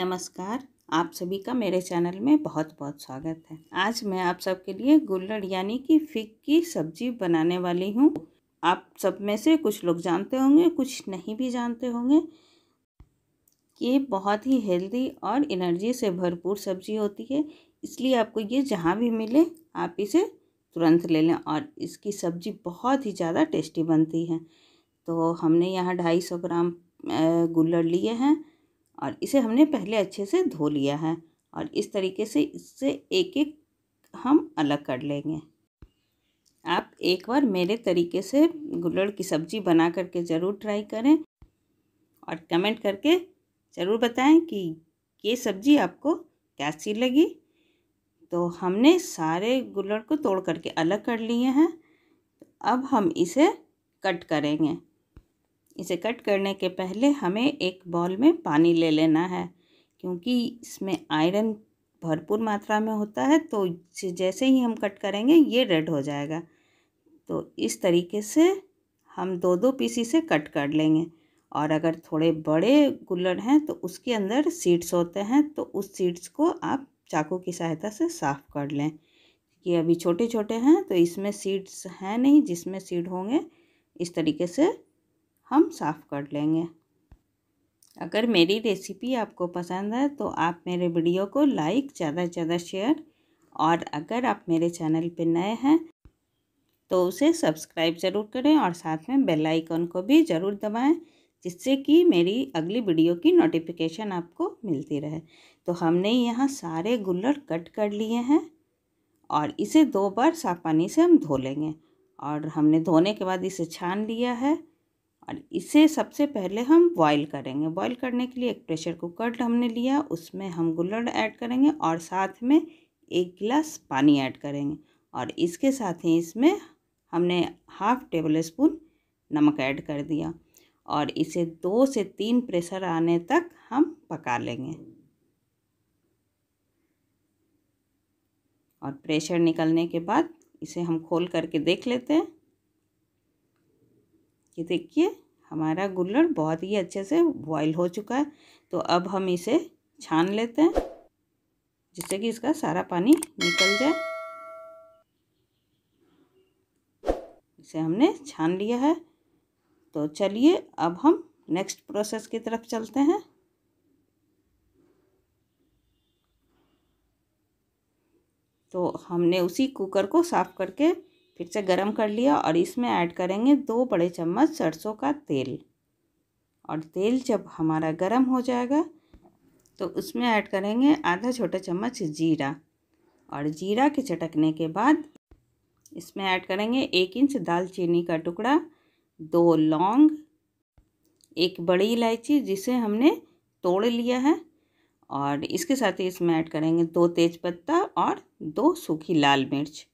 नमस्कार आप सभी का मेरे चैनल में बहुत बहुत स्वागत है आज मैं आप सबके लिए गुल्लड़ यानी कि फिक की सब्जी बनाने वाली हूँ आप सब में से कुछ लोग जानते होंगे कुछ नहीं भी जानते होंगे ये बहुत ही हेल्दी और एनर्जी से भरपूर सब्जी होती है इसलिए आपको ये जहाँ भी मिले आप इसे तुरंत ले लें और इसकी सब्जी बहुत ही ज़्यादा टेस्टी बनती है तो हमने यहाँ ढाई सौ ग्राम गुल्लड़ लिए हैं और इसे हमने पहले अच्छे से धो लिया है और इस तरीके से इससे एक एक हम अलग कर लेंगे आप एक बार मेरे तरीके से गुल्लड़ की सब्ज़ी बना करके ज़रूर ट्राई करें और कमेंट करके ज़रूर बताएं कि ये सब्ज़ी आपको कैसी लगी तो हमने सारे गुल्लड़ को तोड़ करके अलग कर लिए हैं अब हम इसे कट करेंगे इसे कट करने के पहले हमें एक बॉल में पानी ले लेना है क्योंकि इसमें आयरन भरपूर मात्रा में होता है तो जैसे ही हम कट करेंगे ये रेड हो जाएगा तो इस तरीके से हम दो दो पीसी से कट कर लेंगे और अगर थोड़े बड़े गुल्लड़ हैं तो उसके अंदर सीड्स होते हैं तो उस सीड्स को आप चाकू की सहायता से साफ़ कर लें ये अभी छोटे छोटे हैं तो इसमें सीड्स हैं नहीं जिसमें सीड होंगे इस तरीके से हम साफ़ कर लेंगे अगर मेरी रेसिपी आपको पसंद है तो आप मेरे वीडियो को लाइक ज़्यादा से ज़्यादा शेयर और अगर आप मेरे चैनल पर नए हैं तो उसे सब्सक्राइब ज़रूर करें और साथ में बेल आइकन को भी ज़रूर दबाएं जिससे कि मेरी अगली वीडियो की नोटिफिकेशन आपको मिलती रहे तो हमने यहाँ सारे गुल्लड़ कट कर लिए हैं और इसे दो बार साफ पानी से हम धो लेंगे और हमने धोने के बाद इसे छान लिया है और इसे सबसे पहले हम बॉईल करेंगे बॉईल करने के लिए एक प्रेशर कुकर हमने लिया उसमें हम गुल्लड़ ऐड करेंगे और साथ में एक गिलास पानी ऐड करेंगे और इसके साथ ही इसमें हमने हाफ टेबल स्पून नमक ऐड कर दिया और इसे दो से तीन प्रेशर आने तक हम पका लेंगे और प्रेशर निकलने के बाद इसे हम खोल करके देख लेते हैं ये देखिए हमारा गुल्लड़ बहुत ही अच्छे से बॉयल हो चुका है तो अब हम इसे छान लेते हैं जिससे कि इसका सारा पानी निकल जाए इसे हमने छान लिया है तो चलिए अब हम नेक्स्ट प्रोसेस की तरफ चलते हैं तो हमने उसी कुकर को साफ़ करके फिर से गरम कर लिया और इसमें ऐड करेंगे दो बड़े चम्मच सरसों का तेल और तेल जब हमारा गरम हो जाएगा तो उसमें ऐड करेंगे आधा छोटा चम्मच जीरा और जीरा के चटकने के बाद इसमें ऐड करेंगे एक इंच दालचीनी का टुकड़ा दो लौंग एक बड़ी इलायची जिसे हमने तोड़ लिया है और इसके साथ ही इसमें ऐड करेंगे दो तेज़पत्ता और दो सूखी लाल मिर्च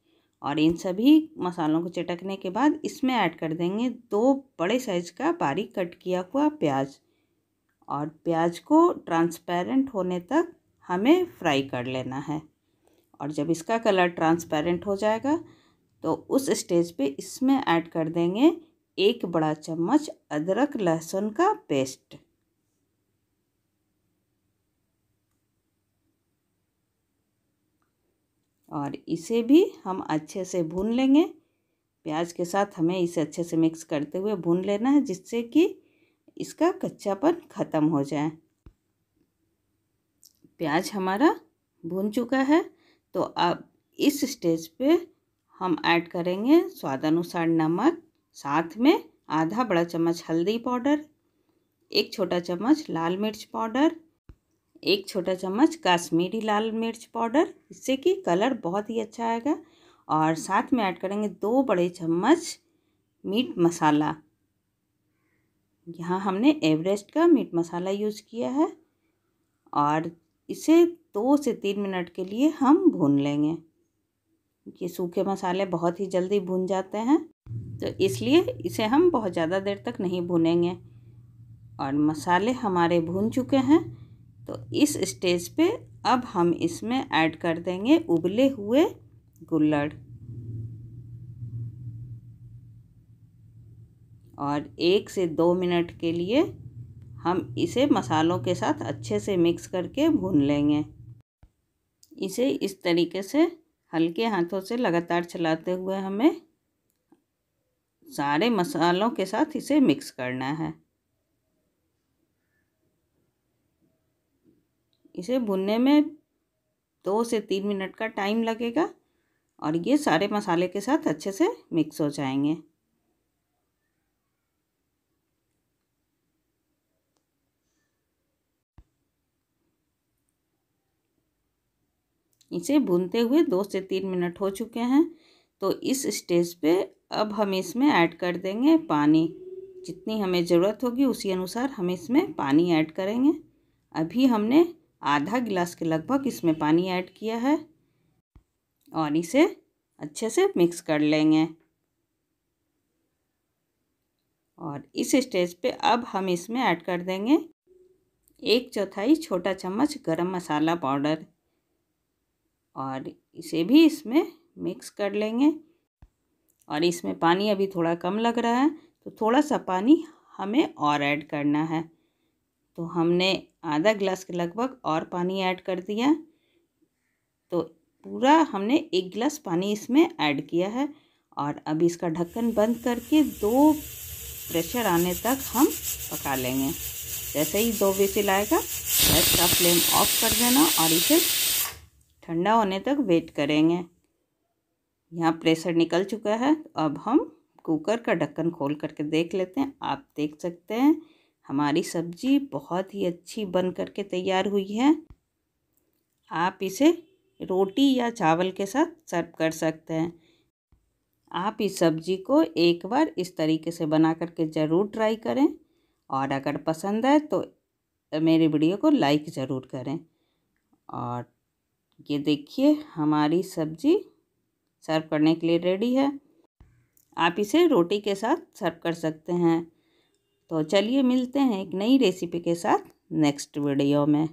और इन सभी मसालों को चटकने के बाद इसमें ऐड कर देंगे दो बड़े साइज का बारीक कट किया हुआ प्याज और प्याज को ट्रांसपेरेंट होने तक हमें फ्राई कर लेना है और जब इसका कलर ट्रांसपेरेंट हो जाएगा तो उस स्टेज पे इसमें ऐड कर देंगे एक बड़ा चम्मच अदरक लहसुन का पेस्ट और इसे भी हम अच्छे से भून लेंगे प्याज के साथ हमें इसे अच्छे से मिक्स करते हुए भून लेना है जिससे कि इसका कच्चापन ख़त्म हो जाए प्याज हमारा भून चुका है तो अब इस स्टेज पे हम ऐड करेंगे स्वादानुसार नमक साथ में आधा बड़ा चम्मच हल्दी पाउडर एक छोटा चम्मच लाल मिर्च पाउडर एक छोटा चम्मच काश्मीरी लाल मिर्च पाउडर इससे कि कलर बहुत ही अच्छा आएगा और साथ में ऐड करेंगे दो बड़े चम्मच मीट मसाला यहाँ हमने एवरेस्ट का मीट मसाला यूज़ किया है और इसे दो से तीन मिनट के लिए हम भून लेंगे ये सूखे मसाले बहुत ही जल्दी भून जाते हैं तो इसलिए इसे हम बहुत ज़्यादा देर तक नहीं भूनेंगे और मसाले हमारे भून चुके हैं तो इस स्टेज पे अब हम इसमें ऐड कर देंगे उबले हुए गुल्लड़ और एक से दो मिनट के लिए हम इसे मसालों के साथ अच्छे से मिक्स करके भून लेंगे इसे इस तरीके से हल्के हाथों से लगातार चलाते हुए हमें सारे मसालों के साथ इसे मिक्स करना है इसे भुनने में दो से तीन मिनट का टाइम लगेगा और ये सारे मसाले के साथ अच्छे से मिक्स हो जाएंगे इसे भूनते हुए दो से तीन मिनट हो चुके हैं तो इस स्टेज पे अब हम इसमें ऐड कर देंगे पानी जितनी हमें ज़रूरत होगी उसी अनुसार हम इसमें पानी ऐड करेंगे अभी हमने आधा गिलास के लगभग इसमें पानी ऐड किया है और इसे अच्छे से मिक्स कर लेंगे और इस स्टेज पे अब हम इसमें ऐड कर देंगे एक चौथाई छोटा चम्मच गरम मसाला पाउडर और इसे भी इसमें मिक्स कर लेंगे और इसमें पानी अभी थोड़ा कम लग रहा है तो थोड़ा सा पानी हमें और ऐड करना है तो हमने आधा गिलास के लगभग और पानी ऐड कर दिया तो पूरा हमने एक गिलास पानी इसमें ऐड किया है और अब इसका ढक्कन बंद करके दो प्रेशर आने तक हम पका लेंगे जैसे ही दो विसिल आएगा गैस का फ्लेम ऑफ कर देना और इसे ठंडा होने तक वेट करेंगे यहाँ प्रेशर निकल चुका है अब हम कुकर का ढक्कन खोल करके देख लेते हैं आप देख सकते हैं हमारी सब्ज़ी बहुत ही अच्छी बन कर के तैयार हुई है आप इसे रोटी या चावल के साथ सर्व कर सकते हैं आप इस सब्ज़ी को एक बार इस तरीके से बना करके ज़रूर ट्राई करें और अगर पसंद आए तो मेरे वीडियो को लाइक ज़रूर करें और ये देखिए हमारी सब्ज़ी सर्व करने के लिए रेडी है आप इसे रोटी के साथ सर्व कर सकते हैं तो चलिए मिलते हैं एक नई रेसिपी के साथ नेक्स्ट वीडियो में